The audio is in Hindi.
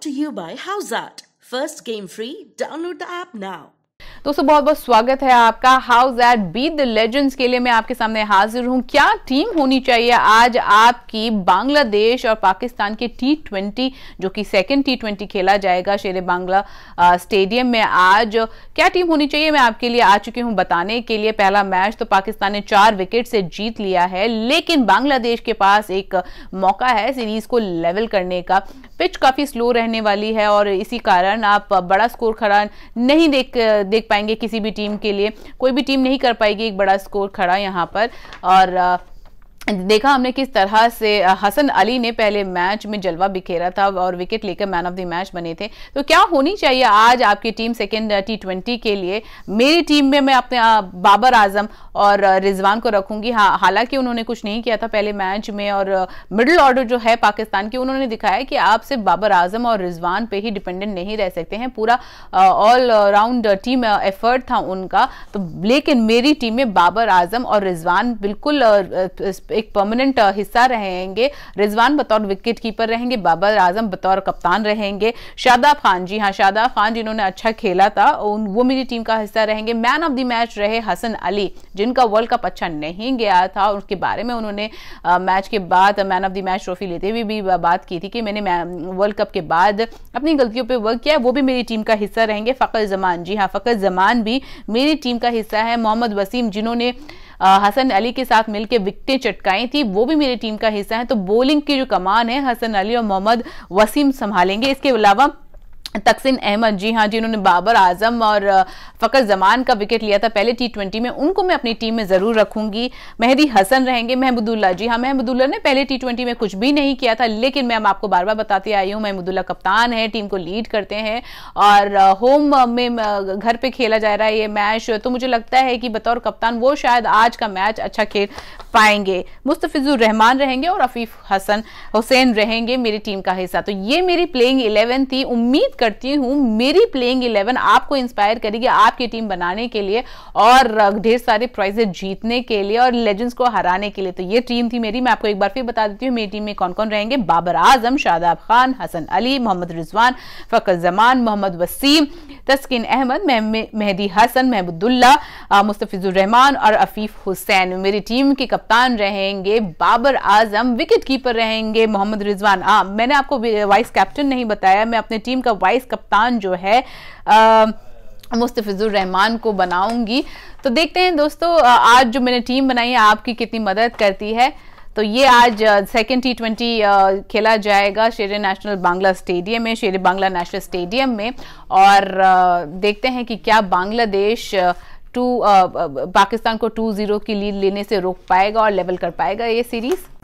brought to you by Howzat. First game free. Download the app now. दोस्तों बहुत बहुत स्वागत है आपका how that be the legends के लिए मैं आपके सामने हाजिर हूं क्या टीम होनी चाहिए आज आपकी बांग्लादेश और पाकिस्तान की टी ट्वेंटी जो कि सेकेंड टी ट्वेंटी खेला जाएगा शेर बांग्ला स्टेडियम में आज क्या टीम होनी चाहिए मैं आपके लिए आ चुकी हूं बताने के लिए पहला मैच तो पाकिस्तान ने चार विकेट से जीत लिया है लेकिन बांग्लादेश के पास एक मौका है सीरीज को लेवल करने का पिच काफी स्लो रहने वाली है और इसी कारण आप बड़ा स्कोर खड़ा नहीं देख देख पाए पाएंगे किसी भी टीम के लिए कोई भी टीम नहीं कर पाएगी एक बड़ा स्कोर खड़ा यहाँ पर और देखा हमने किस तरह से हसन अली ने पहले मैच में जलवा बिखेरा था और विकेट लेकर मैन ऑफ द मैच बने थे तो क्या होनी चाहिए आज आपकी टीम सेकेंड टी ट्वेंटी के लिए मेरी टीम में मैं अपने बाबर आजम और रिजवान को रखूंगी हाँ हालांकि उन्होंने कुछ नहीं किया था पहले मैच में और मिडिल ऑर्डर जो है पाकिस्तान की उन्होंने दिखाया कि आप सिर्फ बाबर आजम और रिजवान पे ही डिपेंडेंट नहीं रह सकते हैं पूरा ऑल राउंड टीम एफर्ट था उनका तो लेकिन मेरी टीम में बाबर आजम और रिजवान बिल्कुल एक परमानेंट uh, हिस्सा रहेंगे रिजवान बतौर विकेट कीपर रहेंगे बाबर आजम बतौर कप्तान रहेंगे शादाब खान जी हाँ शादाब खान जिन्होंने अच्छा खेला था उन वो मेरी टीम का हिस्सा रहेंगे मैन ऑफ द मैच रहे हसन अली जिनका वर्ल्ड कप अच्छा नहीं गया था और उसके बारे में उन्होंने मैच uh, के बाद man of the match trophy लेते हुए भी, भी बात की थी कि मैंने वर्ल्ड कप के बाद अपनी गलतियों पर वर्क किया वो भी मेरी टीम का हिस्सा रहेंगे फ़कर जमान जी हाँ फ़कर जमान भी मेरी टीम का हिस्सा है मोहम्मद वसीम जिन्होंने हसन अली के साथ मिलकर विकटें चटकाई थी वो भी मेरी टीम का हिस्सा है तो बोलिंग की जो कमान है हसन अली और मोहम्मद वसीम संभालेंगे इसके अलावा तकसिन अहमद जी हाँ जी उन्होंने बाबर आजम और फ़कर जमान का विकेट लिया था पहले टी ट्वेंटी में उनको मैं अपनी टीम में ज़रूर रखूंगी मेहदी हसन रहेंगे महमूदुल्ला जी हाँ महमूदुल्ला ने पहले टी ट्वेंटी में कुछ भी नहीं किया था लेकिन मैं आपको बार बार बताती आई हूँ महमूदुल्ला कप्तान है टीम को लीड करते हैं और होम में घर पर खेला जा रहा है ये मैच तो मुझे लगता है कि बतौर कप्तान वो शायद आज का मैच अच्छा खेल पाएंगे मुस्तफिजुर रहमान रहेंगे और आफीफ हसन हुसैन रहेंगे मेरी टीम का हिस्सा तो ये मेरी प्लेइंग इलेवन थी उम्मीद करती हूँ मेरी प्लेइंग इलेवन आपको इंस्पायर करेगी आपकी टीम बनाने के लिए और ढेर सारे प्राइजेस जीतने के लिए और लेजेंड्स को हराने के लिए तो ये टीम थी मेरी मैं आपको एक बार फिर बता देती हूँ मेरी टीम में कौन कौन रहेंगे बाबर आजम शादाब खान हसन अली मोहम्मद रिजवान फ़कर जमान मोहम्मद वसीम तस्किन अहमद मेहदी हसन महबुदुल्ला मुस्तफ़िजुररहमान और अफीफ हुसैन मेरी टीम के कप्तान रहेंगे बाबर आजम विकेट कीपर रहेंगे मोहम्मद रिजवान हाँ मैंने आपको वाइस कैप्टन नहीं बताया मैं अपने टीम का वाइस कप्तान जो है आ, मुस्तफ़िज़ुर रहमान को बनाऊंगी तो देखते हैं दोस्तों आज जो मैंने टीम बनाई है आपकी कितनी मदद करती है तो ये आज सेकेंड टी ट्वेंटी खेला जाएगा शेर नेशनल बांग्ला स्टेडियम में शेर बांग्ला नेशनल स्टेडियम में और आ, देखते हैं कि क्या बांग्लादेश टू पाकिस्तान को टू ज़ीरो की लीड लेने से रोक पाएगा और लेवल कर पाएगा ये सीरीज़